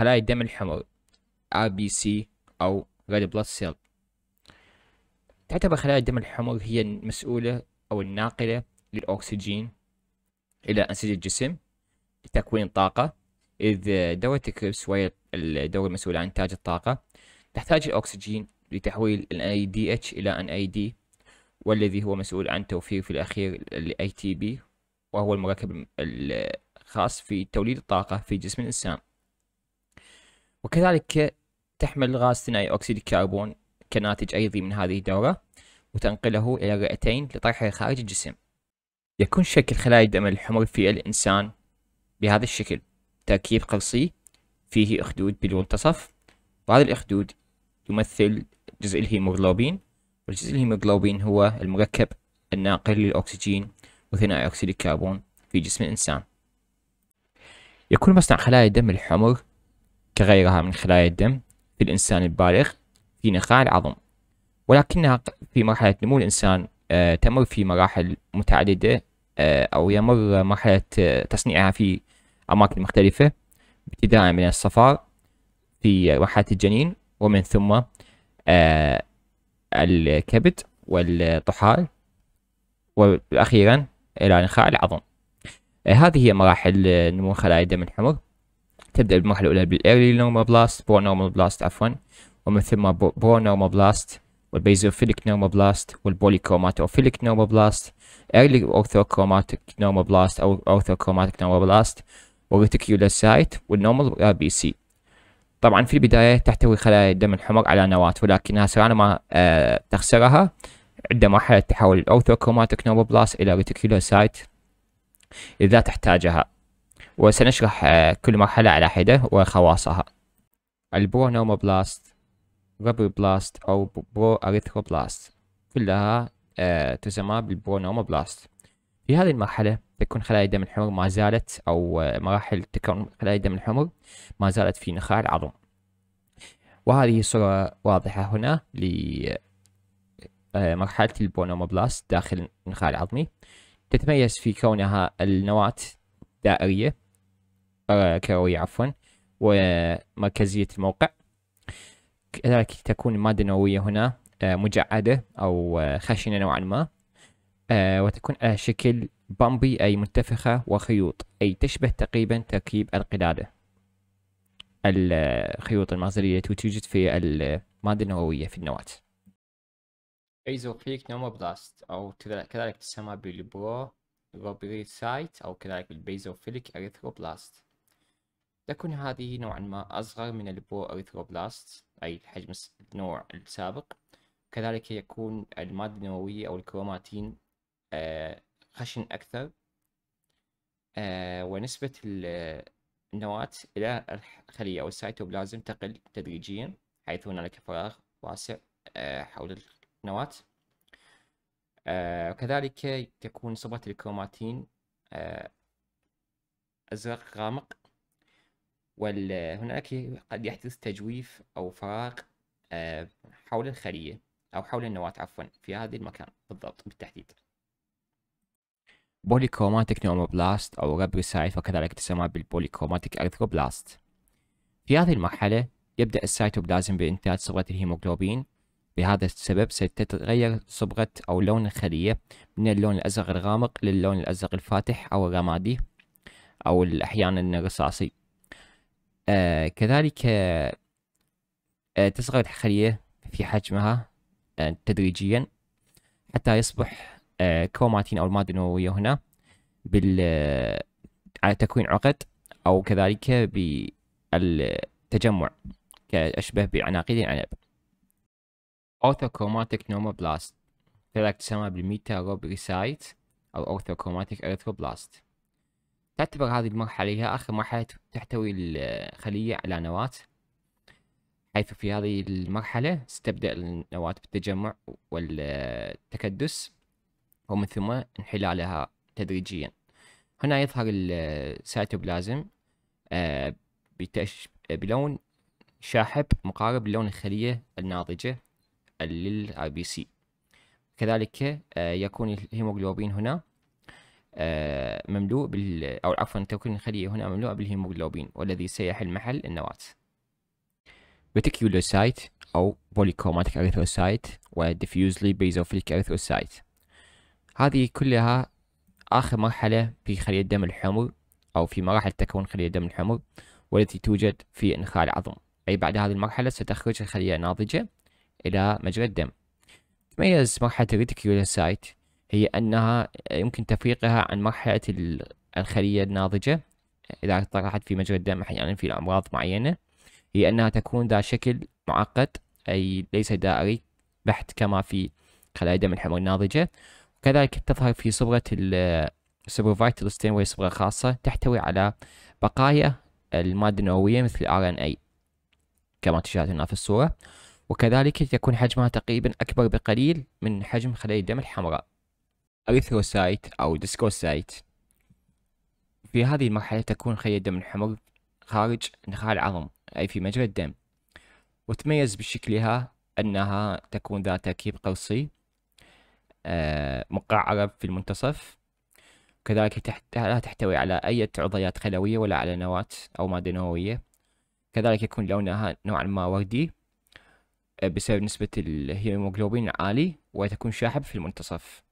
خلايا الدم الحمر ار بي سي او ريد بلاد سيل تعتبر خلايا الدم الحمر هي المسؤولة او الناقلة للاكسجين الى انسجة الجسم لتكوين طاقة اذ دورة الكريبس وهي الدورة المسؤولة عن انتاج الطاقة تحتاج الاكسجين لتحويل الـ ADH الى NAD AD والذي هو مسؤول عن توفير في الاخير الـ ATP وهو المركب الخاص في توليد الطاقة في جسم الانسان وكذلك تحمل غاز ثنائي أكسيد الكربون كناتج أيضي من هذه الدورة وتنقله إلى الرئتين لطرحه خارج الجسم يكون شكل خلايا الدم الحمر في الإنسان بهذا الشكل تركيب قرصي فيه أخدود بالمنتصف وهذا الأخدود يمثل جزء الهيموغلوبين والجزء الهيموغلوبين هو المركب الناقل للأكسجين وثنائي أكسيد الكربون في جسم الإنسان يكون مصنع خلايا الدم الحمر كغيرها من خلايا الدم في الإنسان البالغ في نخاع العظم ولكنها في مرحلة نمو الإنسان آه، تمر في مراحل متعددة آه، أو يمر مرحلة آه، تصنيعها في أماكن مختلفة ابتداء من الصفار في مرحلة الجنين ومن ثم الكبد والطحال وأخيرا إلى نخاع العظم هذه هي مراحل نمو خلايا الدم الحمر تبدأ بالمرحلة الأولى بالإيرلي نورمال بلاست بور نورمال بلاست عفوا ومن ثم بور نورمال بلاست والبيزوفيليك نورمال بلاست والبوليكروماتوفيليك نورمال بلاست إيرلي أورثوكروماتيك نورمال بلاست أو أورثوكروماتيك نورمال بلاست والريتيكيولوسايت والنورمال آر بي سي طبعا في البداية تحتوي خلايا الدم الحمر على نواة ولكنها سرعان ما آه، تخسرها عند مرحلة تحول الأورثوكروماتيك نورمال بلاست إلى ريتيكيولوسايت إذا تحتاجها وسنشرح آه، كل مرحلة على حدة وخواصها البرونوموبلاست بلاست أو برو أريثروبلاست كلها آه، تسمى بالبرونوموبلاست في هذه المرحلة تكون خلايا دم الحمر ما زالت أو آه، مراحل تكون خلايا دم الحمر ما زالت في نخاع العظم وهذه صورة واضحة هنا لمرحلة البرونوموبلاست داخل النخاع العظمي تتميز في كونها النواة دائرية كروية عفوا ومركزية الموقع كذلك تكون المادة النووية هنا آه، مجعدة أو آه، خشنة نوعا ما آه، وتكون على شكل بامبي أي منتفخة وخيوط أي تشبه تقريبا تركيب القلادة الخيوط المغزلية التي توجد في المادة النووية في النواة ايزوفيك نوموبلاست او كذلك تسمى بالبرو سايت او كذلك بالبيزوفيليك اريثروبلاست تكون هذه نوعا ما أصغر من البو أريثروبلاست أي الحجم النوع السابق كذلك يكون المادة النووية أو الكروماتين آه، خشن أكثر آه، ونسبة النواة إلى الخلية أو السيتوبلازم تقل تدريجيا حيث هنالك فراغ واسع آه، حول النواة وكذلك تكون صبغة الكروماتين أزرق غامق وهناك قد يحدث تجويف أو فراغ آه، حول الخلية أو حول النواة عفوا في هذا المكان بالضبط بالتحديد بوليكروماتيك نوموبلاست أو غبر السايت وكذلك تسمى بالبوليكروماتيك أرثروبلاست في هذه المرحلة يبدأ السيتوبلازم بإنتاج صبغة الهيموغلوبين لهذا السبب ستتغير صبغة أو لون الخلية من اللون الأزرق الغامق للون الأزرق الفاتح أو الرمادي أو أحيانا الرصاصي آه كذلك آه تصغر الخلية في حجمها آه تدريجيا حتى يصبح آه كروماتين أو المادة النووية هنا بال آه، على تكوين عقد أو كذلك بالتجمع كأشبه بعناقيد العنب أوثوكروماتيك نوموبلاست كذلك تسمى بالميتا أو أوثوكروماتيك Erythroblast تعتبر هذه المرحلة هي آخر مرحلة تحتوي الخلية على نواة حيث في هذه المرحلة ستبدأ النواة بالتجمع والتكدس ومن ثم انحلالها تدريجيا هنا يظهر السيتوبلازم آه، بلون شاحب مقارب للون الخلية الناضجة للـ آه، بي سي كذلك آه، يكون الهيموغلوبين هنا آه، مملوء بال أو عفوا توكيل الخلية هنا مملوء بالهيموغلوبين والذي سيحل محل النواة ريتيكيولوسايت أو بوليكوماتيك أريثروسايت وديفيوزلي بيزوفيليك أريثروسايت هذه كلها آخر مرحلة في خلية الدم الحمر أو في مراحل تكون خلية الدم الحمر والتي توجد في انخاء العظم أي بعد هذه المرحلة ستخرج الخلية ناضجة إلى مجرى الدم تميز مرحلة الريتيكيولوسايت هي أنها آه، يمكن تفريقها عن مرحلة الخلية الناضجة إذا طرحت في مجرى الدم أحيانا في أمراض معينة هي أنها تكون ذا شكل معقد أي ليس دائري بحت كما في خلايا الدم الحمراء الناضجة وكذلك تظهر في صبغة السوبرفايتال ستين وهي صبغة خاصة تحتوي على بقايا المادة النووية مثل ار ان اي كما تشاهد هنا في الصورة وكذلك يكون حجمها تقريبا أكبر بقليل من حجم خلايا الدم الحمراء أريثروسايت أو ديسكوسايت في هذه المرحلة تكون خلية دم الحمر خارج نخاع العظم أي في مجرى الدم وتميز بشكلها أنها تكون ذات تركيب قرصي آه، مقعرة في المنتصف كذلك لا تحتوي على أي عضيات خلوية ولا على نواة أو مادة نووية كذلك يكون لونها نوعا ما وردي آه، بسبب نسبة الهيموغلوبين العالي وتكون شاحب في المنتصف